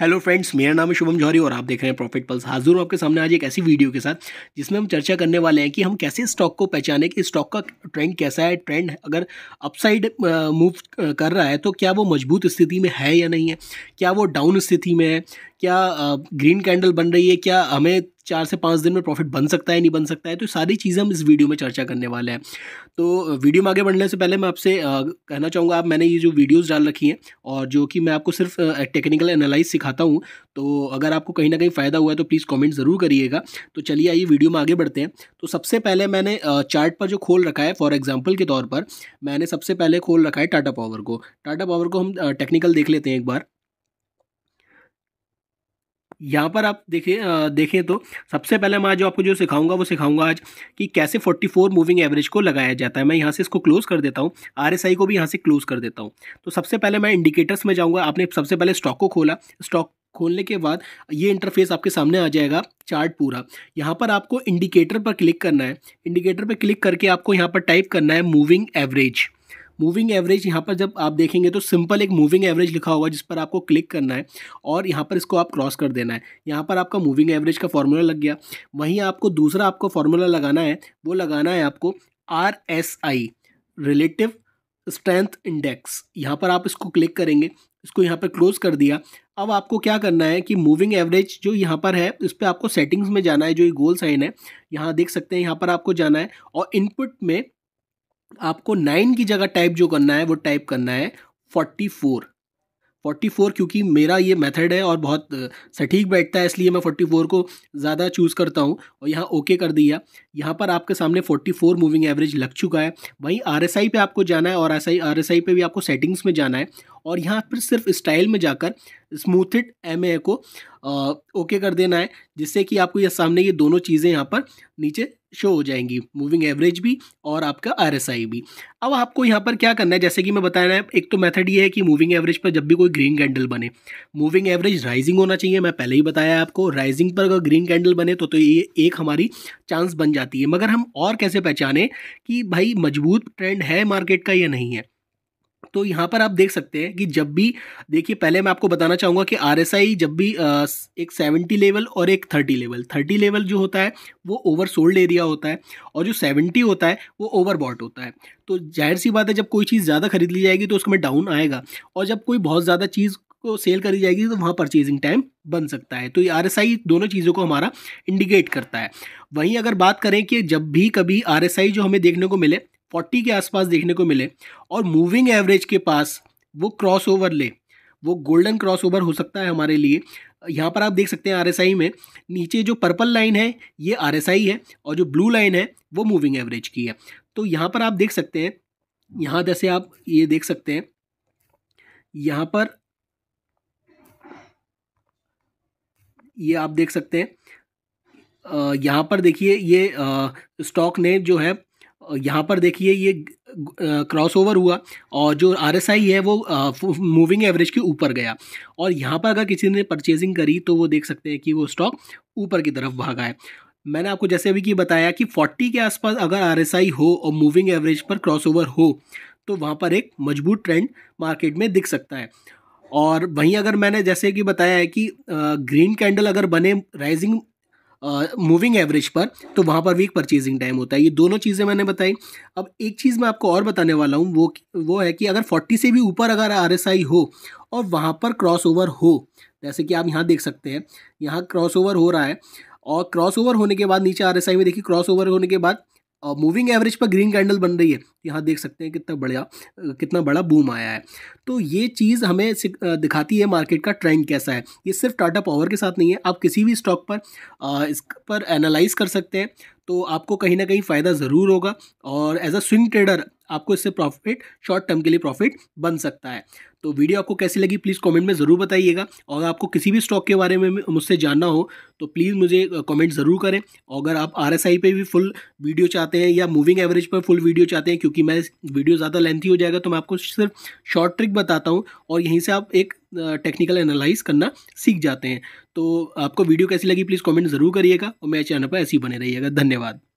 hello friends मेरा नाम है शुभम जौहरी और आप देख रहे हैं प्रॉफिट पल्स हाजिर हूँ आपके सामने आज एक ऐसी वीडियो के साथ जिसमें हम चर्चा करने वाले हैं कि हम कैसे स्टॉक को पहचाने कि स्टॉक का ट्रेंड कैसा है ट्रेंड अगर अपसाइड मूव कर रहा है तो क्या वो मजबूत स्थिति में है या नहीं है क्या वो डाउन स्थिति में है क्या ग्रीन कैंडल बन रही है क्या हमें चार से पाँच दिन में प्रॉफिट बन सकता है नहीं बन सकता है तो सारी चीज़ें हम इस वीडियो में चर्चा करने वाले हैं तो वीडियो में आगे बढ़ने से पहले मैं आपसे कहना चाहूँगा आप मैंने ये जो वीडियोज़ डाल रखी हैं और जो कि मैं आपको सिर्फ टेक्निकल एनालाइज सिखाता हूँ तो अगर आपको कहीं ना कहीं फ़ायदा हुआ है तो प्लीज़ कॉमेंट ज़रूर करिएगा तो चलिए आइए वीडियो में आगे बढ़ते हैं तो सबसे पहले मैंने चार्ट पर जो खोल रखा है फॉर एग्जाम्पल के तौर पर मैंने सबसे पहले खोल रखा है टाटा पावर को टाटा पावर को हम टेक्निकल देख लेते हैं एक बार यहाँ पर आप देखें देखें तो सबसे पहले मैं आज आपको जो सिखाऊंगा वो सिखाऊंगा आज कि कैसे 44 मूविंग एवरेज को लगाया जाता है मैं यहाँ से इसको क्लोज कर देता हूँ आर को भी यहाँ से क्लोज कर देता हूँ तो सबसे पहले मैं इंडिकेटर्स में जाऊँगा आपने सबसे पहले स्टॉक को खोला स्टॉक खोलने के बाद ये इंटरफेस आपके सामने आ जाएगा चार्ट पूरा यहाँ पर आपको इंडिकेटर पर क्लिक करना है इंडिकेटर पर क्लिक करके आपको यहाँ पर टाइप करना है मूविंग एवरेज मूविंग एवरेज यहाँ पर जब आप देखेंगे तो सिंपल एक मूविंग एवरेज लिखा होगा जिस पर आपको क्लिक करना है और यहाँ पर इसको आप क्रॉस कर देना है यहाँ पर आपका मूविंग एवरेज का फॉर्मूला लग गया वहीं आपको दूसरा आपको फॉर्मूला लगाना है वो लगाना है आपको R S I relative strength index यहाँ पर आप इसको क्लिक करेंगे इसको यहाँ पर क्लोज कर दिया अब आपको क्या करना है कि मूविंग एवरेज जो यहाँ पर है इस पर आपको सेटिंग्स में जाना है जो ये गोल साइन है यहाँ देख सकते हैं यहाँ पर आपको जाना है और इनपुट में आपको नाइन की जगह टाइप जो करना है वो टाइप करना है फोर्टी फोर फोर्टी फोर क्योंकि मेरा ये मेथड है और बहुत सटीक बैठता है इसलिए मैं फोर्टी फोर को ज़्यादा चूज़ करता हूँ और यहाँ ओके कर दिया यहाँ पर आपके सामने फोर्टी फोर मूविंग एवरेज लग चुका है वहीं आर एस आई पर आपको जाना है और S I R S I पर भी आपको सेटिंग्स में जाना है और यहाँ पर सिर्फ स्टाइल में जाकर स्मूथ इट एम ए को ओके कर देना है जिससे कि आपको यह सामने ये दोनों चीज़ें यहाँ पर नीचे शो हो जाएंगी मूविंग एवरेज भी और आपका आर भी अब आपको यहाँ पर क्या करना है जैसे कि मैं बताना है एक तो मेथड ये है कि मूविंग एवरेज पर जब भी कोई ग्रीन कैंडल बने मूविंग एवरेज राइजिंग होना चाहिए मैं पहले ही बताया आपको राइजिंग पर अगर ग्रीन कैंडल बने तो तो ये एक हमारी चांस बन जाती है मगर हम और कैसे पहचाने कि भाई मजबूत ट्रेंड है मार्केट का या नहीं है तो यहाँ पर आप देख सकते हैं कि जब भी देखिए पहले मैं आपको बताना चाहूँगा कि आर जब भी एक सेवेंटी लेवल और एक थर्टी लेवल थर्टी लेवल जो होता है वो ओवर सोल्ड एरिया होता है और जो सेवेंटी होता है वो ओवर होता है तो जाहिर सी बात है जब कोई चीज़ ज़्यादा खरीद ली जाएगी तो उसमें डाउन आएगा और जब कोई बहुत ज़्यादा चीज़ को सेल करी जाएगी तो वहाँ परचेजिंग टाइम बन सकता है तो ये आर दोनों चीज़ों को हमारा इंडिकेट करता है वहीं अगर बात करें कि जब भी कभी आर जो हमें देखने को मिले फोर्टी के आसपास देखने को मिले और मूविंग एवरेज के पास वो क्रॉस ओवर ले वो गोल्डन क्रॉस ओवर हो सकता है हमारे लिए यहाँ पर आप देख सकते हैं आर में नीचे जो पर्पल लाइन है ये आर है और जो ब्लू लाइन है वो मूविंग एवरेज की है तो यहाँ पर आप देख सकते हैं यहाँ जैसे आप ये देख सकते हैं यहाँ पर ये आप देख सकते हैं यहाँ पर देखिए ये स्टॉक ने जो है यहाँ पर देखिए ये क्रॉसओवर हुआ और जो आर है वो मूविंग एवरेज के ऊपर गया और यहाँ पर अगर किसी ने परचेजिंग करी तो वो देख सकते हैं कि वो स्टॉक ऊपर की तरफ भागा है मैंने आपको जैसे अभी कि बताया कि 40 के आसपास अगर आर हो और मूविंग एवरेज पर क्रॉसओवर हो तो वहाँ पर एक मजबूत ट्रेंड मार्केट में दिख सकता है और वहीं अगर मैंने जैसे कि बताया है कि ग्रीन कैंडल अगर बने राइजिंग मूविंग एवरेज पर तो वहाँ पर वीक परचेजिंग टाइम होता है ये दोनों चीज़ें मैंने बताई अब एक चीज़ मैं आपको और बताने वाला हूँ वो वो है कि अगर फोर्टी से भी ऊपर अगर आर हो और वहाँ पर क्रॉस ओवर हो जैसे कि आप यहाँ देख सकते हैं यहाँ क्रॉस ओवर हो रहा है और क्रॉस ओवर होने के बाद नीचे आर में देखिए क्रॉस ओवर होने के बाद और मूविंग एवरेज पर ग्रीन कैंडल बन रही है यहाँ देख सकते हैं कितना बढ़िया कितना बड़ा बूम आया है तो ये चीज़ हमें दिखाती है मार्केट का ट्रेंड कैसा है ये सिर्फ टाटा पावर के साथ नहीं है आप किसी भी स्टॉक पर इस पर एनालाइज कर सकते हैं तो आपको कहीं ना कहीं फ़ायदा ज़रूर होगा और एज अ स्विंग ट्रेडर आपको इससे प्रॉफिट शॉर्ट टर्म के लिए प्रॉफिट बन सकता है तो वीडियो आपको कैसी लगी प्लीज़ कमेंट में ज़रूर बताइएगा और आपको किसी भी स्टॉक के बारे में मुझसे जानना हो तो प्लीज़ मुझे कमेंट ज़रूर करें और अगर आप आर पे भी फुल वीडियो चाहते हैं या मूविंग एवरेज पर फुल वीडियो चाहते हैं क्योंकि मैं वीडियो ज़्यादा लेंथी हो जाएगा तो मैं आपको सिर्फ शॉर्ट ट्रिक बताता हूँ और यहीं से आप एक टेक्निकल एनालाइज करना सीख जाते हैं तो आपको वीडियो कैसी लगी प्लीज़ कमेंट ज़रूर करिएगा और मेरे चैनल पर ऐसे ही बने रहिएगा धन्यवाद